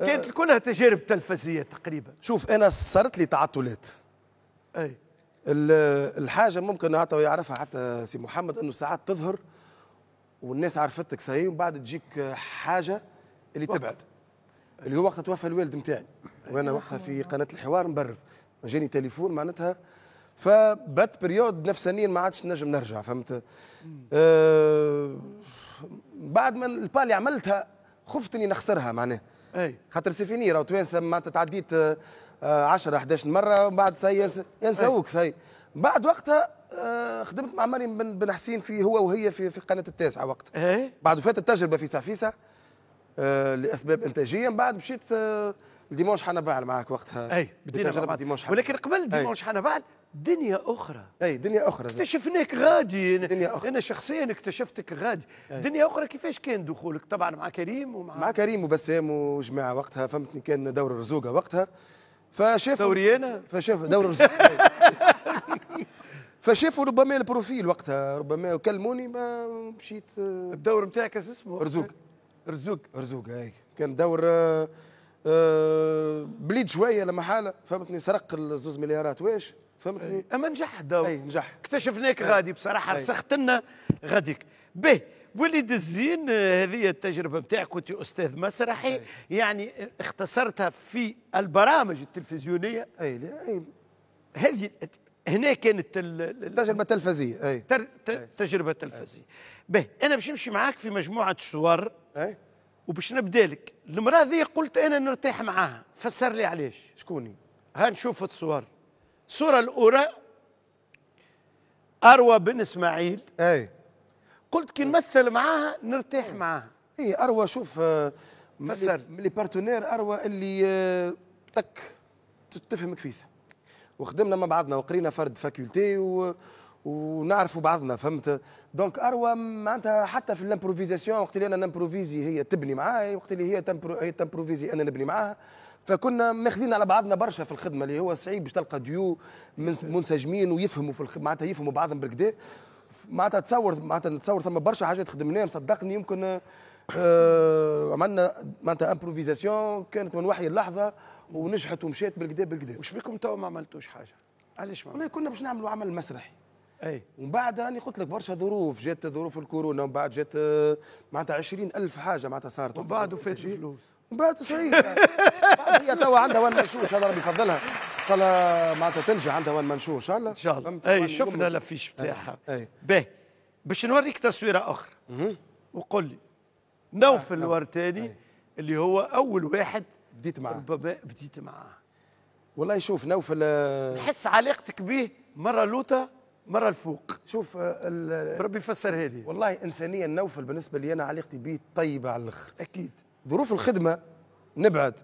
كانت آه. كلها تجارب تلفزيه تقريبا شوف انا صارت لي تعطلات اي الحاجه ممكن يعرفها حتى سي محمد انه ساعات تظهر والناس عرفتك صحيح ومن بعد تجيك حاجه اللي تبعد اللي هو وقتها توفى الوالد نتاعي وانا وقتها في أيوة. قناه الحوار مبرف جاني تليفون معناتها فبات بريود نفسانيا ما عادش نجم نرجع فهمت آه بعد ما البالي عملتها خفت اني نخسرها معناها اي خاطر سيفيني راه توانسه معناتها تعديت 10 آه، 11 مره ومن بعد سي ينسوك إيه. سي بعد وقتها آه، خدمت مع مريم بن, بن حسين في هو وهي في, في قناه التاسعه وقتها اي بعد وفات التجربه في سافيسا آه، لاسباب انتاجيه من بعد مشيت لديمونش حنبعل معاك وقتها اي بديت تجربه ديمونش ولكن قبل إيه. ديمونش حنبعل دنيا اخرى اي دنيا اخرى اكتشفناك غادي أنا دنيا اخرى انا شخصيا اكتشفتك غادي أي. دنيا اخرى كيفاش كان دخولك طبعا مع كريم ومع مع كريم وبسام وجماعه وقتها فهمتني كان دور الرزوقه وقتها فشافوا دوري انا فشاف دور الرزوقه فشافوا ربما البروفيل وقتها ربما وكلموني ما مشيت الدور نتاعك اسمه رزوق رزوق رزوق اي كان دور آه، بليد شويه لما حاله فهمتني سرق الزوز مليارات واش فهمتني أي. اما نجح داو اي نجح اكتشفناك إيه. غادي بصراحه إيه. رسخت لنا غاديك به وليد الزين آه، هذه التجربة نتاعك كنت أستاذ مسرحي أي. يعني اختصرتها في البرامج التلفزيونية أي, أي. هذه هنا كانت التجربة التلفزية أي. أي. تجربة تلفزية إيه. به أنا باش نمشي معاك في مجموعة صور أي. وباش نبدا لك المراه ذي قلت انا نرتاح معاها فسر لي علاش شكوني ها نشوف الصور الصوره الاولى اروى بن اسماعيل اي قلت كي نمثل معاها نرتاح معاها اي اروى شوف آه، فسر لي بارتنير اروى اللي آه، تك تفهمك فيسا وخدمنا مع بعضنا وقرينا فرد فاكولتي و ونعرفوا بعضنا فهمت دونك اروى معناتها حتى في الامبروفيزاسيون وقت اللي انا نمبروفيزي هي تبني معاي وقت اللي هي تمبرو هي تمبروفيزي انا نبني معاها فكنا ماخذين على بعضنا برشا في الخدمه اللي هو صعيب باش تلقى ديو منسجمين ويفهموا في الخدمة. معناتها يفهموا بعضهم بالكدا معناتها تصور معناتها نتصور ثم برشا حاجات خدمناهم صدقني يمكن آه عملنا معناتها امبروفيزاسيون كانت من وحي اللحظه ونجحت ومشات بالكدا بالكدا وش بكم تو ما عملتوش حاجه علاش ما كنا باش نعملوا عمل مسرحي اي ومن بعد راني قلت لك برشا ظروف جات ظروف الكورونا ومن بعد جات آه، معناتها 20000 حاجه معناتها صارت ومن بعد وفات الفلوس ومن بعد صحيح هي توا عندها وين شاء هذا ربي يفضلها ان شاء الله معناتها تنجح عندها وين منشور ان شاء الله ان شاء الله اي شفنا الافيش بتاعها اي باهي باش نوريك تصويره اخرى وقول لي نوفل آه الورتاني آه. اللي هو اول واحد بديت معاه ربما بديت معاه والله شوف نوفل نحس علاقتك به مره لوطه مره الفوق شوف آه، ربي يفسر هذه والله انسانيا نوفل بالنسبه لي انا علاقتي به طيبه على الاخر اكيد ظروف الخدمه نبعد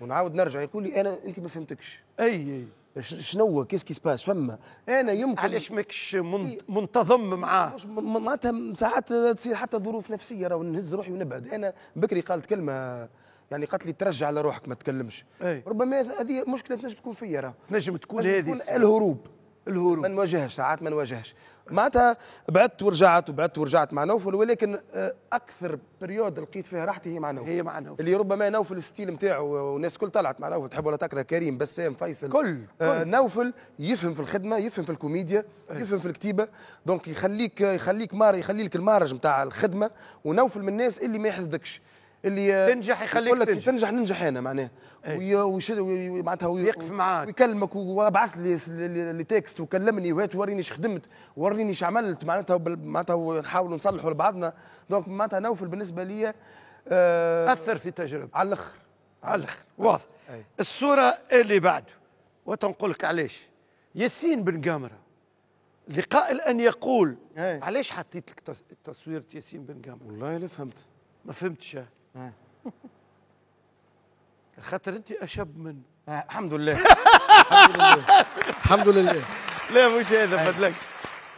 ونعاود نرجع يقول لي انا انت ما فهمتكش اي اي شنو كيس كيس باس فما انا يمكن علاش ماكش إيه. منتظم معاه معناتها ساعات تصير حتى ظروف نفسيه راه نهز روحي ونبعد انا بكري قالت كلمه يعني قالت لي ترجع على روحك ما تكلمش أي. ربما هذه مشكله تنجم تكون فيا راه تنجم تكون هذه الهروب الهروب ما نواجهش ساعات ما نواجهش معناتها بعدت ورجعت وبعدت ورجعت مع نوفل ولكن آه، اكثر بريود لقيت فيها راحتي هي مع نوفل هي مع نوفل اللي ربما نوفل الستيل نتاعو والناس الكل طلعت مع نوفل تحب ولا تكره كريم بسام فيصل كل, آه، كل. آه نوفل يفهم في الخدمه يفهم في الكوميديا أيه. يفهم في الكتيبه دونك يخليك يخليك مار يخلي لك المارج نتاع الخدمه ونوفل من الناس اللي ما يحسدكش اللي تنجح يخليك يقول لك تنجح. تنجح ننجح انا معناها أيه. معناتها يقف معاك ويكلمك وبعث لي لي تكست وكلمني وهات وريني ايش خدمت وريني ايش عملت معناتها معناتها نحاولوا نصلحوا لبعضنا دونك معناتها نوفل بالنسبه لي آه اثر في تجربه على الاخر على الاخر واضح أيه. الصوره اللي بعده وتنقول لك علاش ياسين بن قامره لقائل ان يقول أيه. علاش حطيت لك تصويره ياسين بن قامره والله لا فهمت ما فهمتش خاطر انت اشب منه آه، الحمد لله الحمد لله الحمد لله لا مش هذا فضلك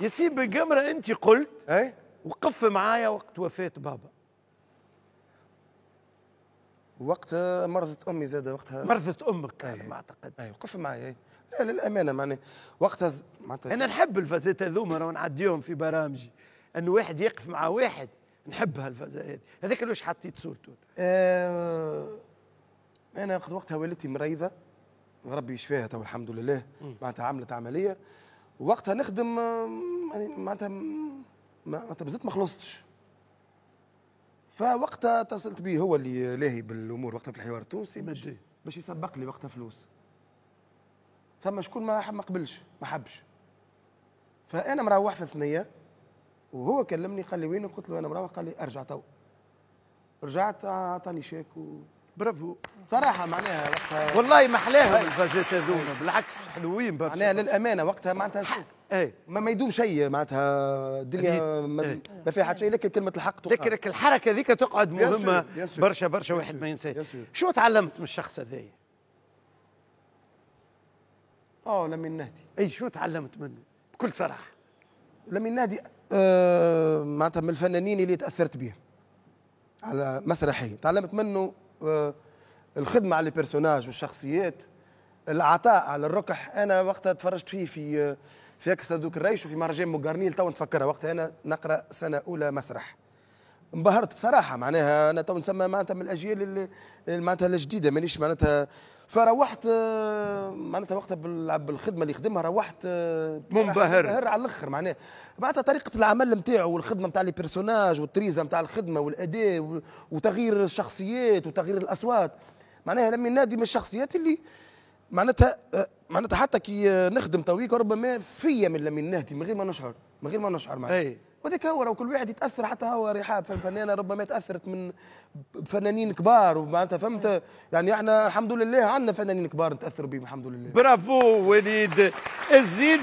ياسين بن قمره انت قلت اي وقف معايا وقت وفاه بابا وقت مرضت امي زاد وقتها مرضت امك أيه. ما اعتقد اي وقف معايا لا للامانه معني وقتها ز... معناتها انا نحب الفتاه هذوما نعديهم في برامجي انه واحد يقف مع واحد نحب هالفازه هذه هذاك علاش حطيت صورته آه انا قد وقتها والدتي مريضه ربي يشفيها تو الحمد لله معناتها عملت عمليه وقتها نخدم آه، يعني معناتها معناتها مازلت ما خلصتش فوقتها اتصلت به هو اللي لاهي بالامور وقتها في الحوار التونسي باش يسبق لي وقتها فلوس ثم شكون ما ما قبلش ما حبش فانا مروح في الثنيه وهو كلمني قال لي وين قلت له انا مروح قال لي ارجع تو رجعت عطاني شيك و... برافو صراحه معناها وقتها والله ما احلاهم الفازات هذوما بالعكس حلوين برشا معناها للامانه وقتها معناتها شوف ايه ما, ما يدوم شيء معناتها الدنيا ما, ايه. ما فيها حتى شيء لكن كلمه الحق تقعد لكن الحركه هذيك تقعد مهمه برشا برشا واحد ما ينساها شو تعلمت من الشخص هذايا؟ اه لمين نهدي اي شو تعلمت منه بكل صراحه لمين نهدي آه، معناتها من الفنانين اللي تاثرت به على مسرحيه تعلمت منه آه، الخدمه على البيرسوناج والشخصيات العطاء على الركح انا وقتها تفرجت فيه في آه، في اكس دوك الريش وفي مهرجان موغارنيل تو نتفكرها وقتها انا نقرا سنه اولى مسرح انبهرت بصراحه معناها انا تو نسمى معناتها من الاجيال معناتها الجديده مانيش معناتها فروحت آه، معناتها وقتها بالخدمه اللي خدمها روحت آه، منبهر منبهر على الاخر معناها معناتها طريقه العمل نتاعو والخدمه نتاع لي بيرسوناج والتريزه نتاع الخدمه والاداء وتغيير الشخصيات وتغيير الاصوات معناها لما نادي من الشخصيات اللي معناتها آه، معناتها حتى كي آه، نخدم تويك ربما فيا من لمين نهتي من غير ما نشعر من غير ما نشعر معناتها وذاك هو كل واحد يتاثر حتى هو رحاب فنانه ربما تاثرت من فنانين كبار ومعناتها فهمت يعني احنا الحمد لله عندنا فنانين كبار نتاثروا بهم الحمد لله برافو وليد الزين